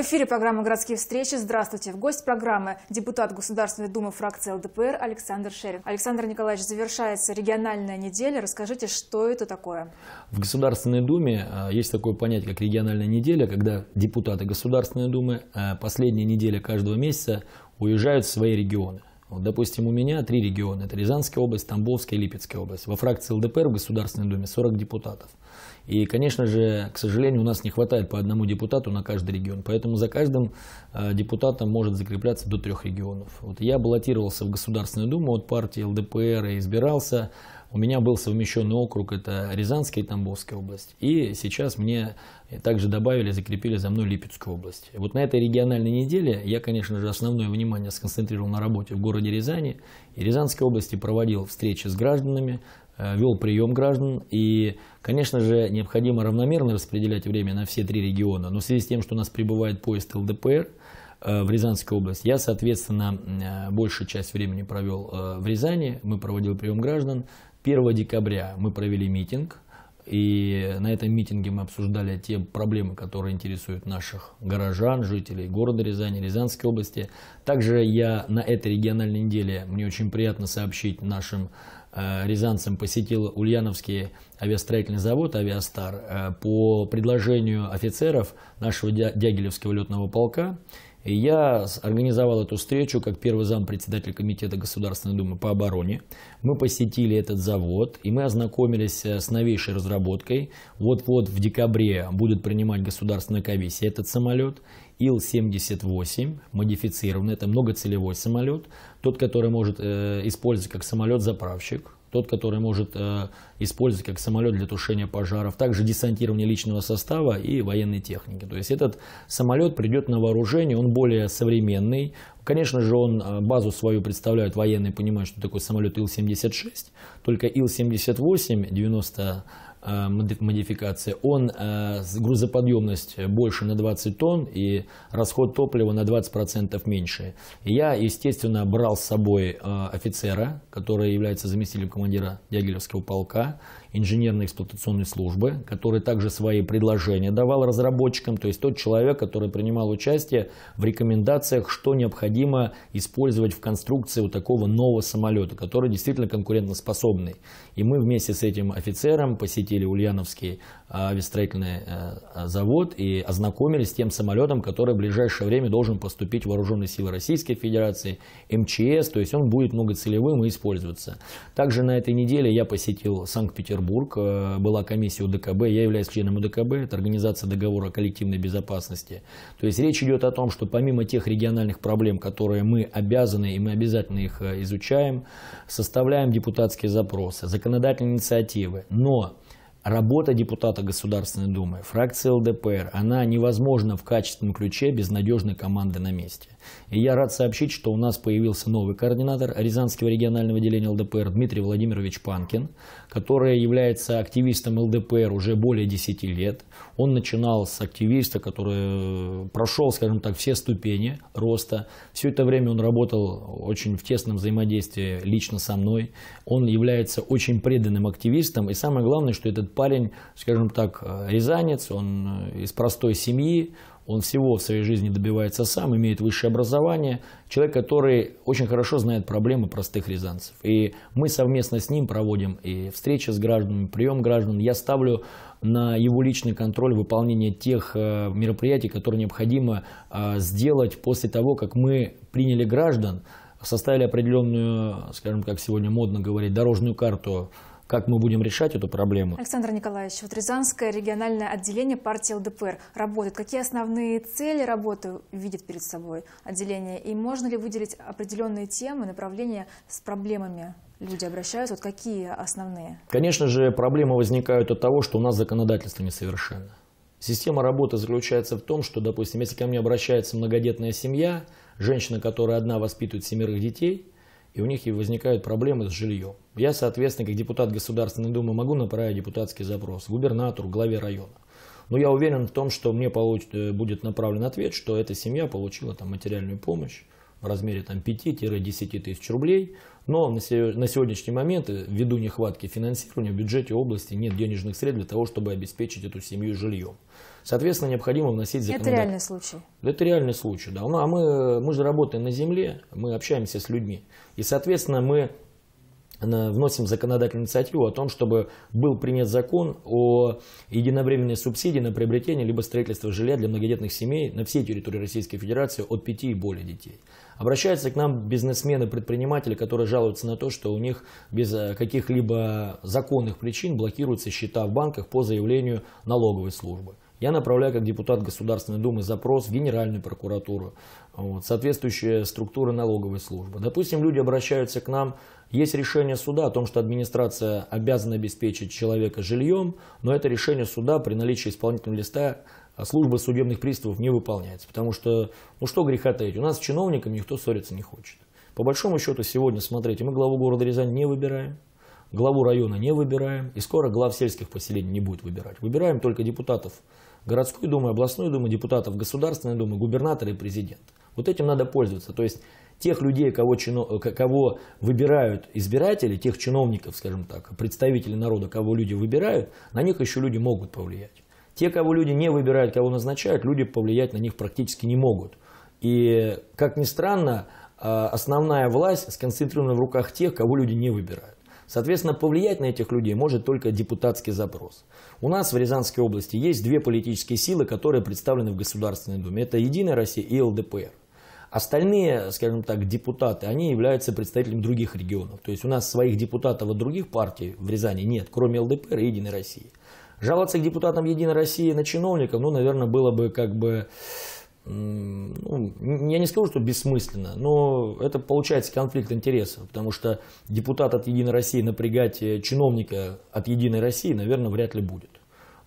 В эфире программа «Городские встречи». Здравствуйте. В гость программы депутат Государственной Думы фракции ЛДПР Александр Шерин. Александр Николаевич, завершается региональная неделя. Расскажите, что это такое? В Государственной Думе э, есть такое понятие, как региональная неделя, когда депутаты Государственной Думы э, последняя неделя каждого месяца уезжают в свои регионы. Вот, допустим, у меня три региона. Это Рязанская область, Тамбовская и Липецкая область. Во фракции ЛДПР в Государственной Думе 40 депутатов. И, конечно же, к сожалению, у нас не хватает по одному депутату на каждый регион. Поэтому за каждым э, депутатом может закрепляться до трех регионов. Вот я баллотировался в Государственную Думу от партии ЛДПР и избирался. У меня был совмещенный округ, это Рязанская и Тамбовская область. И сейчас мне также добавили, закрепили за мной Липецкую область. Вот на этой региональной неделе я, конечно же, основное внимание сконцентрировал на работе в городе Рязани. И Рязанской области проводил встречи с гражданами, э, вел прием граждан. И, конечно же, необходимо равномерно распределять время на все три региона. Но в связи с тем, что у нас прибывает поезд ЛДПР, э, в Рязанской области. Я, соответственно, э, большую часть времени провел в Рязани, мы проводили прием граждан, 1 декабря мы провели митинг, и на этом митинге мы обсуждали те проблемы, которые интересуют наших горожан, жителей города Рязани, Рязанской области. Также я на этой региональной неделе, мне очень приятно сообщить нашим э, рязанцам, посетил Ульяновский авиастроительный завод «Авиастар» э, по предложению офицеров нашего Дягилевского летного полка. И я организовал эту встречу как первый зам председателя Комитета Государственной Думы по обороне. Мы посетили этот завод, и мы ознакомились э, с новейшей разработкой. Вот-вот в декабре будет принимать государственная комиссия этот самолет. Ил-78, модифицированный, это многоцелевой самолет, тот, который может э, использовать как самолет-заправщик, тот, который может э, использовать как самолет для тушения пожаров, также десантирование личного состава и военной техники. То есть этот самолет придет на вооружение, он более современный. Конечно же, он э, базу свою представляет военные, понимают, что такое самолет Ил-76, только Ил-78, 90 Э, модификация, он э, грузоподъемность больше на 20 тонн и расход топлива на 20% меньше. Я, естественно, брал с собой э, офицера, который является заместителем командира Дягилевского полка, инженерной эксплуатационной службы, который также свои предложения давал разработчикам, то есть тот человек, который принимал участие в рекомендациях, что необходимо использовать в конструкции вот такого нового самолета, который действительно конкурентоспособный. И мы вместе с этим офицером посетили Ульяновский э, авиастроительный э, завод и ознакомились с тем самолетом, который в ближайшее время должен поступить в Вооруженные силы Российской Федерации, МЧС, то есть он будет многоцелевым и использоваться. Также на этой неделе я посетил Санкт-Петербург, Петербург, э, была комиссия УДКБ, я являюсь членом УДКБ, это организация договора о коллективной безопасности. То есть речь идет о том, что помимо тех региональных проблем, которые мы обязаны и мы обязательно их э, изучаем, составляем депутатские запросы, законодательные инициативы, но Работа депутата Государственной Думы, фракции ЛДПР, она невозможна в качественном ключе без надежной команды на месте. И я рад сообщить, что у нас появился новый координатор Рязанского регионального отделения ЛДПР Дмитрий Владимирович Панкин, который является активистом ЛДПР уже более 10 лет. Он начинал с активиста, который э, прошел, скажем так, все ступени роста. Все это время он работал очень в тесном взаимодействии лично со мной. Он является очень преданным активистом. И самое главное, что этот парень, скажем так, э, рязанец, он э, из простой семьи, он всего в своей жизни добивается сам, имеет высшее образование, человек, который очень хорошо знает проблемы простых рязанцев. И мы совместно с ним проводим и встречи с гражданами, прием граждан. Я ставлю на его личный контроль выполнение тех э, мероприятий, которые необходимо сделать после того, как мы приняли граждан, составили определенную, скажем, как сегодня модно говорить, дорожную карту как мы будем решать эту проблему. Александр Николаевич, вот Рязанское региональное отделение партии ЛДПР работает. Какие основные цели работы видит перед собой отделение? И можно ли выделить определенные темы, направления с проблемами люди обращаются? Вот какие основные? Конечно же, проблемы возникают от того, что у нас законодательство несовершенно. Система работы заключается в том, что, допустим, если ко мне обращается многодетная семья, женщина, которая одна воспитывает семерых детей, и у них возникают проблемы с жильем. Я, соответственно, как депутат Государственной Думы могу направить депутатский запрос губернатору, главе района. Но я уверен в том, что мне получ... Э, будет направлен ответ, что эта семья получила там, материальную помощь в размере там, 5-10 тысяч рублей. Но на, на сегодняшний момент, э, ввиду нехватки финансирования, в бюджете области нет денежных средств для того, чтобы обеспечить эту семью жильем. Соответственно, необходимо вносить законодательство. Это реальный случай? Это реальный случай, да. Ну, а мы, э, мы же работаем на земле, мы общаемся с людьми. И, соответственно, мы вносим законодательную инициативу о том, чтобы был принят закон о единовременной субсидии на приобретение либо строительство жилья для многодетных семей на всей территории Российской Федерации от 5 и более детей. Обращаются к нам бизнесмены, предприниматели, которые жалуются на то, что у них без э, каких-либо законных причин блокируются счета в банках по заявлению налоговой службы. Я направляю как депутат Государственной Думы запрос в Генеральную прокуратуру, вот, соответствующие структуры налоговой службы. Допустим, люди обращаются к нам, есть решение суда о том, что администрация обязана обеспечить человека жильем, но это решение суда при наличии исполнительного листа а службы судебных приставов не выполняется. Потому что, ну что греха таить, у нас с чиновниками никто ссориться не хочет. По большому счету сегодня, смотрите, мы главу города Рязань не выбираем, главу района не выбираем, и скоро глав сельских поселений не будет выбирать. Выбираем только депутатов городской думы, областной думы, депутатов Государственной думы, губернатора и президента. Вот этим надо пользоваться. То есть тех людей, кого, чино, кого выбирают избиратели, тех чиновников, скажем так, представителей народа, кого люди выбирают, на них еще люди могут повлиять. Те, кого люди не выбирают, кого назначают, люди повлиять на них практически не могут. И, как ни странно, а, основная власть сконцентрирована в руках тех, кого люди не выбирают. Соответственно, повлиять на этих людей может только депутатский запрос. У нас в Рязанской области есть две политические силы, которые представлены в Государственной Думе. Это «Единая Россия» и ЛДПР. Остальные, скажем так, депутаты, они являются представителями других регионов. То есть у нас своих депутатов от других партий в Рязани нет, кроме ЛДПР и «Единой России». Жаловаться к депутатам «Единой России» на чиновников, ну, наверное, было бы как бы ну, я не скажу, что бессмысленно, но это получается конфликт интересов, потому что депутат от Единой России напрягать э, чиновника от Единой России, наверное, вряд ли будет.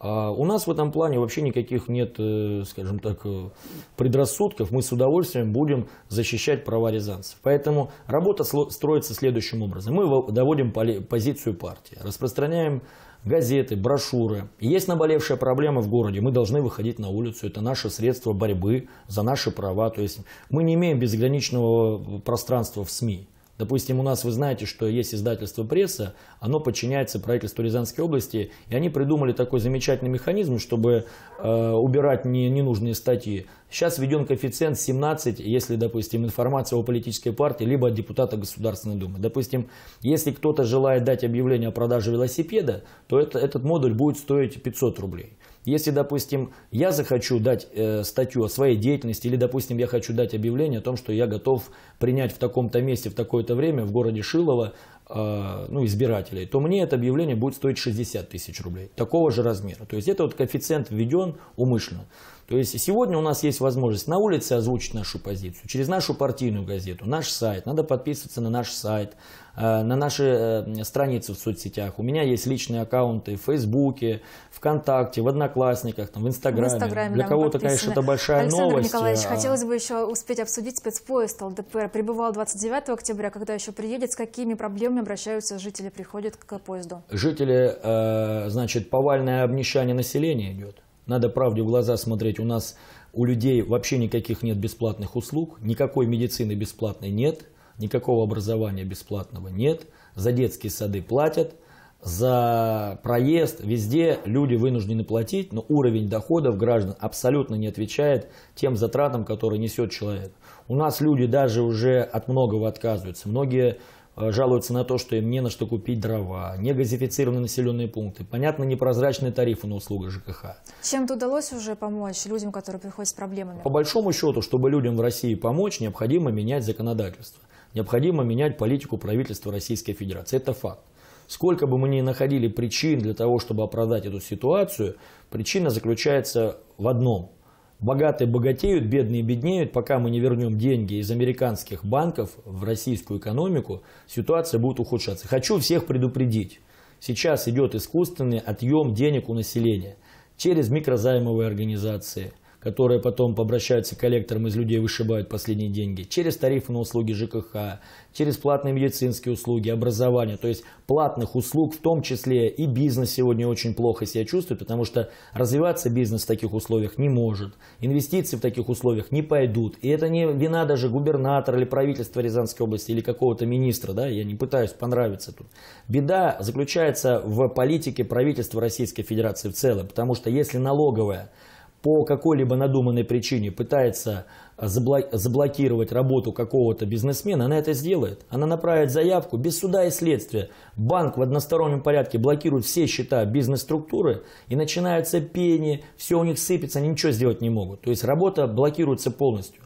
А у нас в этом плане вообще никаких нет, э, скажем так, э, предрассудков. Мы с удовольствием будем защищать права рязанцев. Поэтому работа строится следующим образом. Мы доводим позицию партии, распространяем газеты, брошюры. Есть наболевшая проблема в городе, мы должны выходить на улицу. Это наше средство борьбы за наши права. То есть мы не имеем безграничного пространства в СМИ. Допустим, у нас вы знаете, что есть издательство пресса, оно подчиняется правительству Рязанской области, и они придумали такой замечательный механизм, чтобы э, убирать не, ненужные статьи. Сейчас введен коэффициент 17, если, допустим, информация о политической партии, либо от депутата Государственной Думы. Допустим, если кто-то желает дать объявление о продаже велосипеда, то это, этот модуль будет стоить 500 рублей. Если, допустим, я захочу дать э, статью о своей деятельности, или, допустим, я хочу дать объявление о том, что я готов принять в таком-то месте в такое-то время в городе Шилово э, ну, избирателей, то мне это объявление будет стоить 60 тысяч рублей, такого же размера. То есть это вот коэффициент введен умышленно. То есть сегодня у нас есть возможность на улице озвучить нашу позицию, через нашу партийную газету, наш сайт, надо подписываться на наш сайт, Э, на наши э, страницы в соцсетях. У меня есть личные аккаунты в Фейсбуке, ВКонтакте, в Одноклассниках, там, в Инстаграме. В Инстаграме Для кого-то, конечно, это большая Александр новость. Николаевич, э, а... хотелось бы еще успеть обсудить спецпоезд ЛДПР. Прибывал 29 октября, когда еще приедет. С какими проблемами обращаются жители, приходят к поезду? Жители, значит, повальное обнищание населения идет. Надо правде в глаза смотреть. У нас у людей вообще никаких нет бесплатных услуг, никакой медицины бесплатной нет никакого образования бесплатного нет, за детские сады платят, за проезд везде люди вынуждены платить, но уровень доходов граждан абсолютно не отвечает тем затратам, которые несет человек. У нас люди даже уже от многого отказываются. Многие э, жалуются на то, что им не на что купить дрова, не газифицированные населенные пункты, понятно, непрозрачные тарифы на услугы ЖКХ. Чем-то удалось уже помочь людям, которые приходят с проблемами? По большому счету, чтобы людям в России помочь, необходимо менять законодательство необходимо менять политику правительства Российской Федерации. Это факт. Сколько бы мы ни находили причин для того, чтобы оправдать эту ситуацию, причина заключается в одном. Богатые богатеют, бедные беднеют. Пока мы не вернем деньги из американских банков в российскую экономику, ситуация будет ухудшаться. Хочу всех предупредить. Сейчас идет искусственный отъем денег у населения через микрозаймовые организации – которые потом обращаются к коллекторам, из людей вышибают последние деньги, через тарифы на услуги ЖКХ, через платные медицинские услуги, образование. То есть платных услуг, в том числе и бизнес сегодня очень плохо себя чувствует, потому что развиваться бизнес в таких условиях не может. Инвестиции в таких условиях не пойдут. И это не вина даже губернатора или правительства Рязанской области или какого-то министра. Да? Я не пытаюсь понравиться тут. Беда заключается в политике правительства Российской Федерации в целом, потому что если налоговая по какой-либо надуманной причине пытается а, заблокировать работу какого-то бизнесмена, она это сделает. Она направит заявку без суда и следствия. Банк в одностороннем порядке блокирует все счета бизнес-структуры и начинаются пени, все у них сыпется, они ничего сделать не могут. То есть работа блокируется полностью.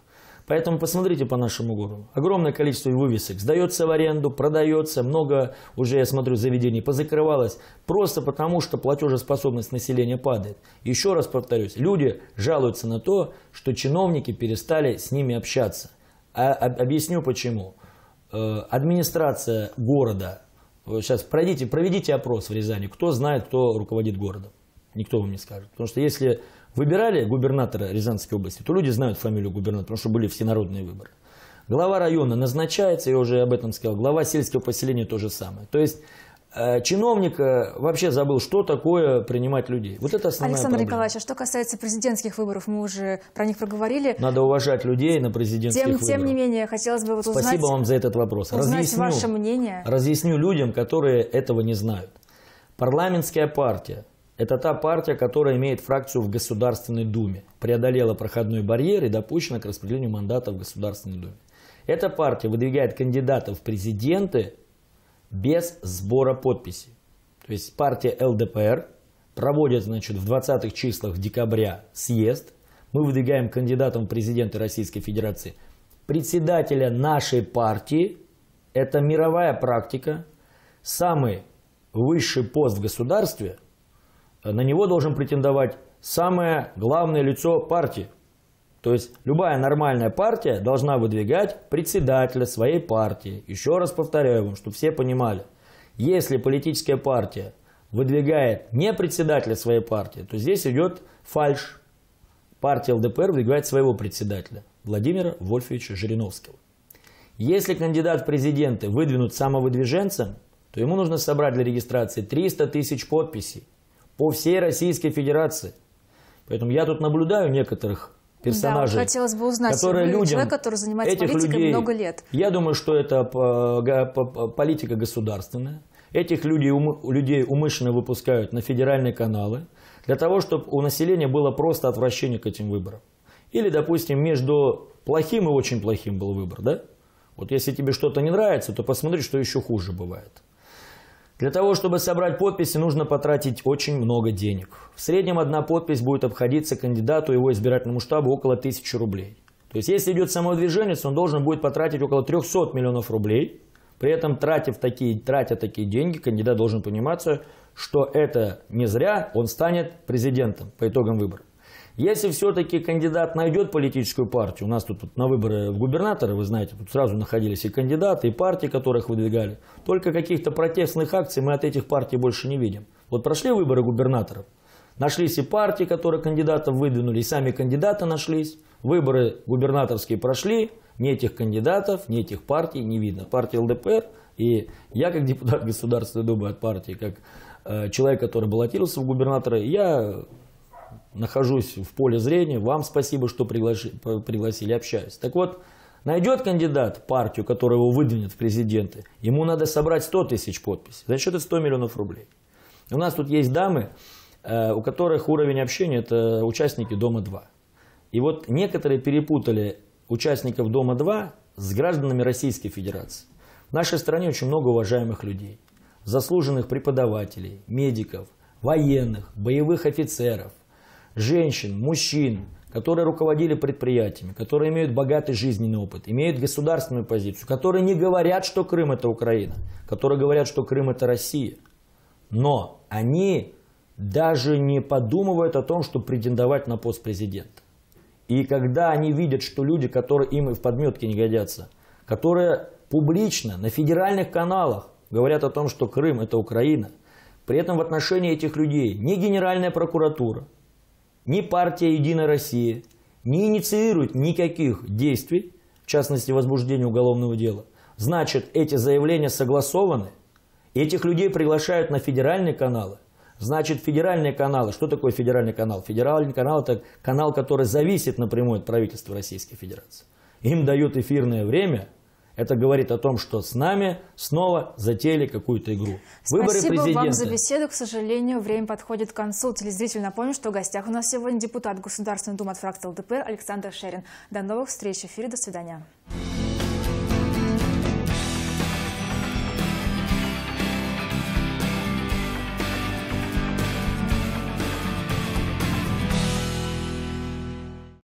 Поэтому посмотрите по нашему городу. Огромное количество вывесок. Сдается в аренду, продается. Много уже, я смотрю, заведений позакрывалось. Просто потому, что платежеспособность населения падает. Еще раз повторюсь. Люди жалуются на то, что чиновники перестали с ними общаться. А, а объясню почему. Э, администрация города. Сейчас пройдите, проведите опрос в Рязани. Кто знает, кто руководит городом? Никто вам не скажет. Потому что если выбирали губернатора Рязанской области, то люди знают фамилию губернатора, потому что были всенародные выборы. Глава района назначается, я уже об этом сказал, глава сельского поселения то же самое. То есть э, чиновник э, вообще забыл, что такое принимать людей. Вот это основная Александр проблема. Николаевич, а что касается президентских выборов, мы уже про них проговорили. Надо уважать людей на президентских тем, выборах. Тем не менее, хотелось бы вот узнать... Спасибо вам за этот вопрос. Узнать разъясню, ваше мнение. Разъясню людям, которые этого не знают. Парламентская партия это та партия, которая имеет фракцию в Государственной Думе, преодолела проходной барьер и допущена к распределению мандатов в Государственной Думе. Эта партия выдвигает кандидатов в президенты без сбора подписей. То есть партия ЛДПР проводит значит, в 20-х числах декабря съезд. Мы выдвигаем кандидатом в президенты Российской Федерации председателя нашей партии. Это мировая практика. Самый высший пост в государстве – на него должен претендовать самое главное лицо партии. То есть любая нормальная партия должна выдвигать председателя своей партии. Еще раз повторяю вам, чтобы все понимали. Если политическая партия выдвигает не председателя своей партии, то здесь идет фальш. Партия ЛДПР выдвигает своего председателя, Владимира Вольфовича Жириновского. Если кандидат в президенты выдвинут самовыдвиженцем, то ему нужно собрать для регистрации 300 тысяч подписей по всей Российской Федерации. Поэтому я тут наблюдаю некоторых персонажей, да, вот хотелось бы узнать, которые людям, человек, который занимается этих политикой людей, много лет. Я думаю, что это э, политика государственная. Этих людей, людей умышленно выпускают на федеральные каналы для того, чтобы у населения было просто отвращение к этим выборам. Или, допустим, между плохим и очень плохим был выбор, да? Вот если тебе что-то не нравится, то посмотри, что еще хуже бывает. Для того, чтобы собрать подписи, нужно потратить очень много денег. В среднем одна подпись будет обходиться кандидату и его избирательному штабу около 1000 рублей. То есть, если идет самовыдвиженец, он должен будет потратить около 300 миллионов рублей. При этом, тратив такие, тратя такие деньги, кандидат должен пониматься, что это не зря, он станет президентом по итогам выборов. Если все-таки кандидат найдет политическую партию, у нас тут, тут на выборы в губернаторы, вы знаете, тут сразу находились и кандидаты, и партии, которых выдвигали. Только каких-то протестных акций мы от этих партий больше не видим. Вот прошли выборы губернаторов, нашлись и партии, которые кандидатов выдвинули, и сами кандидаты нашлись. Выборы губернаторские прошли, ни этих кандидатов, ни этих партий не видно. Партия ЛДПР, и я как депутат Государственной Думы от партии, как э, человек, который баллотировался в губернаторы, я нахожусь в поле зрения, вам спасибо, что приглаши, пригласили, общаюсь. Так вот, найдет кандидат партию, которая его выдвинет в президенты, ему надо собрать 100 тысяч подписей, за счет 100 миллионов рублей. У нас тут есть дамы, э, у которых уровень общения – это участники «Дома-2». И вот некоторые перепутали участников «Дома-2» с гражданами Российской Федерации. В нашей стране очень много уважаемых людей, заслуженных преподавателей, медиков, военных, боевых офицеров – женщин, мужчин, которые руководили предприятиями, которые имеют богатый жизненный опыт, имеют государственную позицию, которые не говорят, что Крым это Украина, которые говорят, что Крым это Россия. Но они даже не подумывают о том, что претендовать на пост президента. И когда они видят, что люди, которые им и в подметке не годятся, которые публично на федеральных каналах говорят о том, что Крым – это Украина, при этом в отношении этих людей ни Генеральная прокуратура, ни партия «Единая Россия» не инициирует никаких действий, в частности возбуждения уголовного дела, значит эти заявления согласованы, этих людей приглашают на федеральные каналы, значит федеральные каналы, что такое федеральный канал? Федеральный канал – это канал, который зависит напрямую от правительства Российской Федерации. Им дают эфирное время – это говорит о том, что с нами снова затеяли какую-то игру. Выборы Спасибо президента. вам за беседу. К сожалению, время подходит к концу. Телезритель напомню, что в гостях у нас сегодня депутат Государственной Думы от фракции ЛДПР Александр Шерин. До новых встреч в эфире. До свидания.